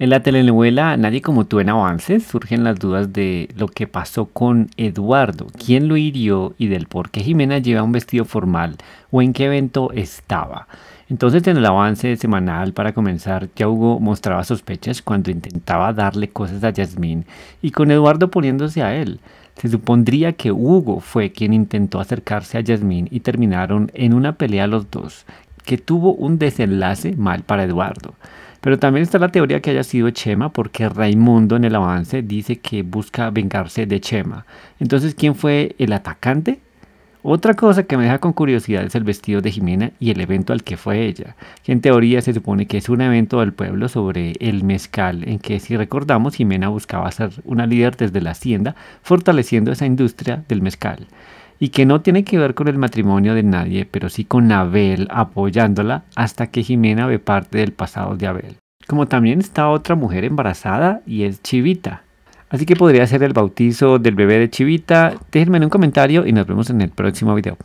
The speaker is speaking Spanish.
En la telenovela Nadie como tú en Avances surgen las dudas de lo que pasó con Eduardo, quién lo hirió y del por qué Jimena lleva un vestido formal o en qué evento estaba. Entonces en el avance semanal para comenzar, Hugo mostraba sospechas cuando intentaba darle cosas a Yasmín y con Eduardo poniéndose a él. Se supondría que Hugo fue quien intentó acercarse a Yasmín y terminaron en una pelea los dos, que tuvo un desenlace mal para Eduardo. Pero también está la teoría que haya sido Chema, porque Raimundo en el avance dice que busca vengarse de Chema. Entonces, ¿quién fue el atacante? Otra cosa que me deja con curiosidad es el vestido de Jimena y el evento al que fue ella, en teoría se supone que es un evento del pueblo sobre el mezcal, en que si recordamos Jimena buscaba ser una líder desde la hacienda, fortaleciendo esa industria del mezcal y que no tiene que ver con el matrimonio de nadie, pero sí con Abel apoyándola hasta que Jimena ve parte del pasado de Abel. Como también está otra mujer embarazada y es Chivita. Así que podría ser el bautizo del bebé de Chivita. Déjenme en un comentario y nos vemos en el próximo video.